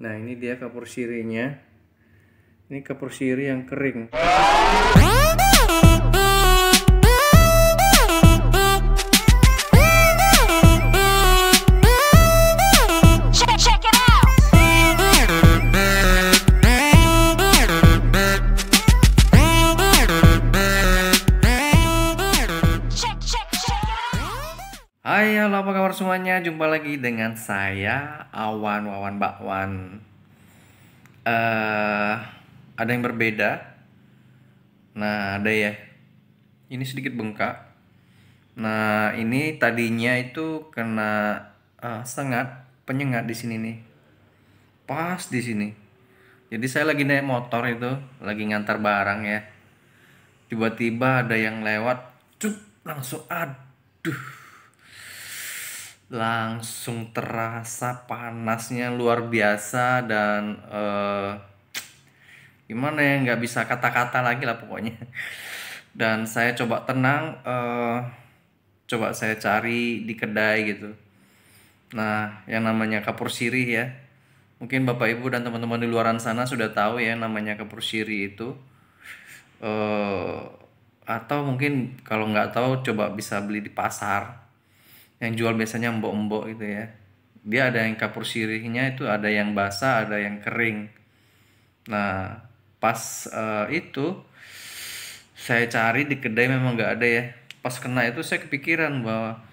Nah ini dia kapur sirinya. Ini kapur siri yang kering. halo apa kabar semuanya? Jumpa lagi dengan saya Awan Wawan Bakwan. Uh, ada yang berbeda. Nah, ada ya. Ini sedikit bengkak. Nah, ini tadinya itu kena uh, sengat, penyengat di sini nih. Pas di sini. Jadi saya lagi naik motor itu, lagi ngantar barang ya. Tiba-tiba ada yang lewat, cuk, langsung aduh langsung terasa panasnya luar biasa dan uh, gimana ya nggak bisa kata-kata lagi lah pokoknya dan saya coba tenang uh, coba saya cari di kedai gitu nah yang namanya kapur sirih ya mungkin bapak ibu dan teman-teman di luaran sana sudah tahu ya namanya kapur sirih itu uh, atau mungkin kalau nggak tahu coba bisa beli di pasar yang jual biasanya mbok-mbok gitu ya dia ada yang kapur sirihnya itu ada yang basah ada yang kering nah pas uh, itu saya cari di kedai memang nggak ada ya pas kena itu saya kepikiran bahwa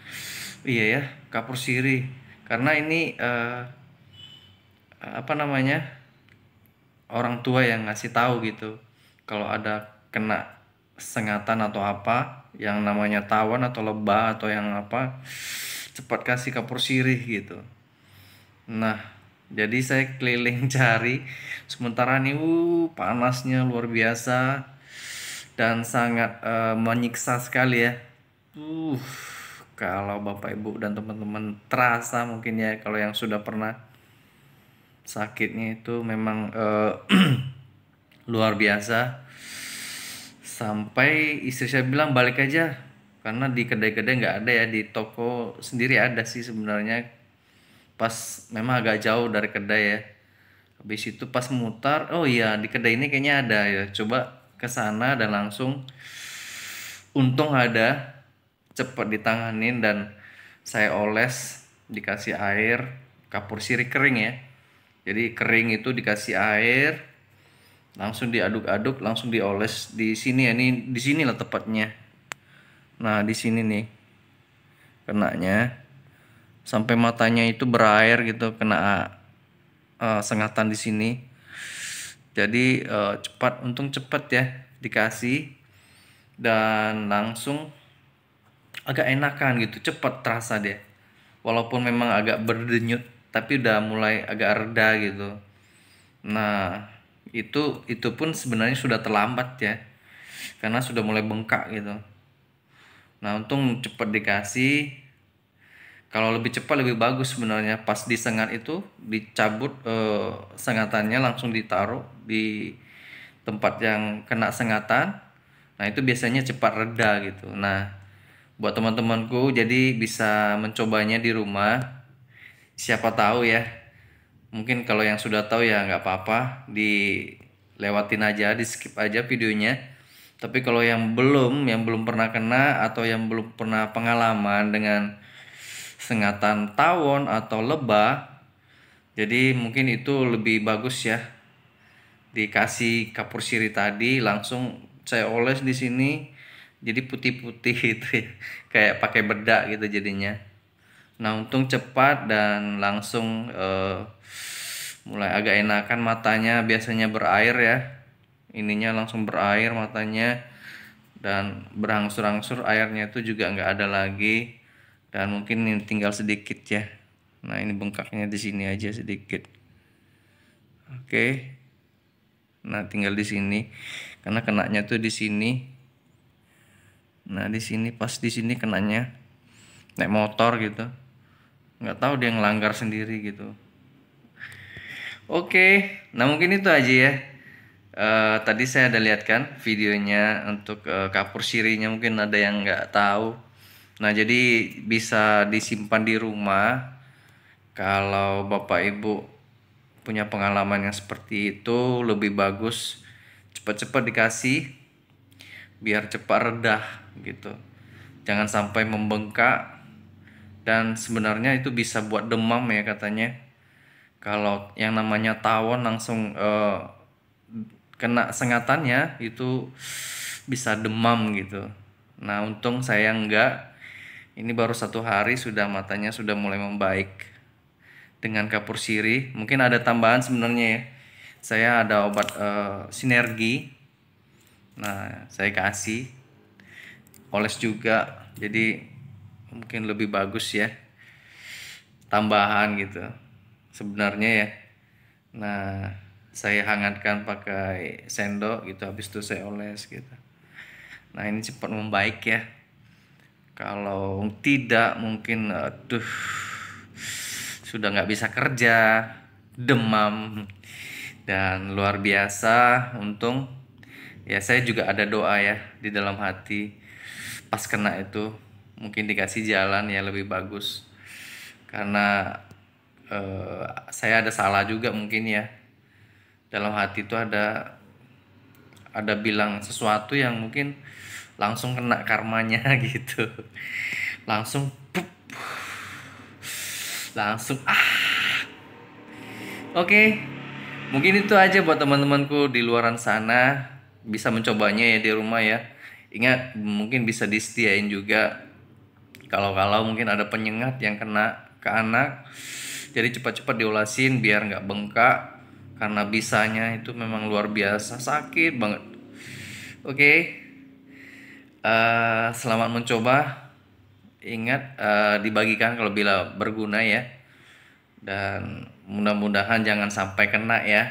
iya ya kapur sirih karena ini uh, apa namanya orang tua yang ngasih tahu gitu kalau ada kena sengatan atau apa yang namanya tawon atau lebah atau yang apa cepat kasih kapur sirih gitu nah jadi saya keliling cari sementara ini uh, panasnya luar biasa dan sangat uh, menyiksa sekali ya uh kalau bapak ibu dan teman-teman terasa mungkin ya kalau yang sudah pernah sakitnya itu memang uh, luar biasa sampai istri saya bilang balik aja karena di kedai-kedai nggak ada ya di toko sendiri ada sih sebenarnya pas memang agak jauh dari kedai ya habis itu pas mutar oh iya di kedai ini kayaknya ada ya coba ke sana dan langsung untung ada cepet ditanganin dan saya oles dikasih air kapur sirih kering ya jadi kering itu dikasih air langsung diaduk-aduk langsung dioles di sini ya ini di sini lah tepatnya nah di sini nih kenanya sampai matanya itu berair gitu kena uh, sengatan di sini jadi uh, cepat untung cepat ya dikasih dan langsung agak enakan gitu cepat terasa dia walaupun memang agak berdenyut tapi udah mulai agak reda gitu nah itu itu pun sebenarnya sudah terlambat ya karena sudah mulai bengkak gitu nah untung cepat dikasih kalau lebih cepat lebih bagus sebenarnya pas disengat itu dicabut eh, sengatannya langsung ditaruh di tempat yang kena sengatan nah itu biasanya cepat reda gitu nah buat teman-temanku jadi bisa mencobanya di rumah siapa tahu ya mungkin kalau yang sudah tahu ya nggak apa-apa dilewatin aja di skip aja videonya tapi kalau yang belum yang belum pernah kena atau yang belum pernah pengalaman dengan sengatan tawon atau lebah jadi mungkin itu lebih bagus ya dikasih kapur sirih tadi langsung saya oles di sini jadi putih-putih itu ya kayak pakai bedak gitu jadinya Nah, untung cepat dan langsung uh, mulai agak enakan matanya biasanya berair ya. Ininya langsung berair matanya dan berangsur-angsur airnya itu juga nggak ada lagi dan mungkin ini tinggal sedikit ya. Nah, ini bengkaknya di sini aja sedikit. Oke. Nah, tinggal di sini karena kenaknya tuh di sini. Nah, di sini pas di sini kenanya naik motor gitu nggak tahu dia ngelanggar sendiri gitu oke okay. nah mungkin itu aja ya uh, tadi saya ada lihat kan videonya untuk uh, kapur sirinya mungkin ada yang nggak tahu nah jadi bisa disimpan di rumah kalau bapak ibu punya pengalaman yang seperti itu lebih bagus cepat-cepat dikasih biar cepat redah gitu jangan sampai membengkak dan sebenarnya itu bisa buat demam ya katanya kalau yang namanya tawon langsung uh, kena sengatannya itu bisa demam gitu nah untung saya enggak ini baru satu hari sudah matanya sudah mulai membaik dengan kapur sirih mungkin ada tambahan sebenarnya ya saya ada obat uh, sinergi nah saya kasih oles juga jadi mungkin lebih bagus ya tambahan gitu sebenarnya ya nah saya hangatkan pakai sendok gitu habis itu saya oles gitu nah ini cepat membaik ya kalau tidak mungkin aduh sudah nggak bisa kerja demam dan luar biasa untung ya saya juga ada doa ya di dalam hati pas kena itu mungkin dikasih jalan ya lebih bagus karena eh, saya ada salah juga mungkin ya dalam hati itu ada ada bilang sesuatu yang mungkin langsung kena karmanya gitu langsung langsung ah oke mungkin itu aja buat teman-temanku di luaran sana bisa mencobanya ya di rumah ya ingat mungkin bisa disetiain juga kalau-kalau mungkin ada penyengat yang kena ke anak jadi cepat-cepat diolasin biar nggak bengkak karena bisanya itu memang luar biasa sakit banget oke okay. uh, eh, selamat mencoba ingat uh, dibagikan kalau bila berguna ya dan mudah-mudahan jangan sampai kena ya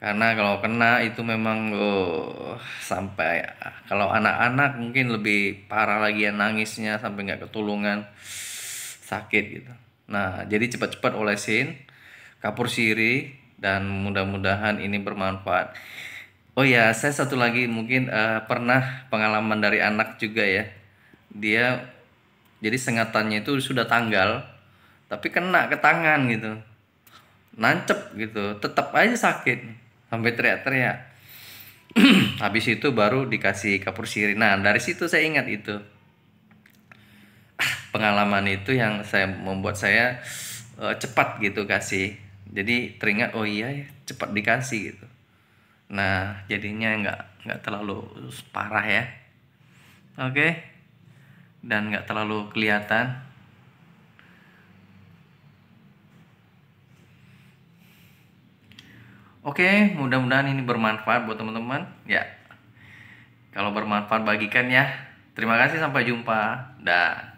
karena kalau kena itu memang oh, sampai kalau anak-anak mungkin lebih parah lagi ya nangisnya sampai nggak ketulungan sakit gitu nah jadi cepat-cepat olesin kapur sirih dan mudah-mudahan ini bermanfaat oh ya saya satu lagi mungkin uh, pernah pengalaman dari anak juga ya dia jadi sengatannya itu sudah tanggal tapi kena ke tangan gitu nancep gitu tetap aja sakit sampai teriak-teriak habis itu baru dikasih kapur sirih nah dari situ saya ingat itu pengalaman itu yang saya membuat saya uh, cepat gitu kasih jadi teringat oh iya ya cepat dikasih gitu nah jadinya nggak nggak terlalu parah ya oke okay? dan nggak terlalu kelihatan Oke, mudah-mudahan ini bermanfaat buat teman-teman. Ya, kalau bermanfaat bagikan ya. Terima kasih, sampai jumpa. Dah.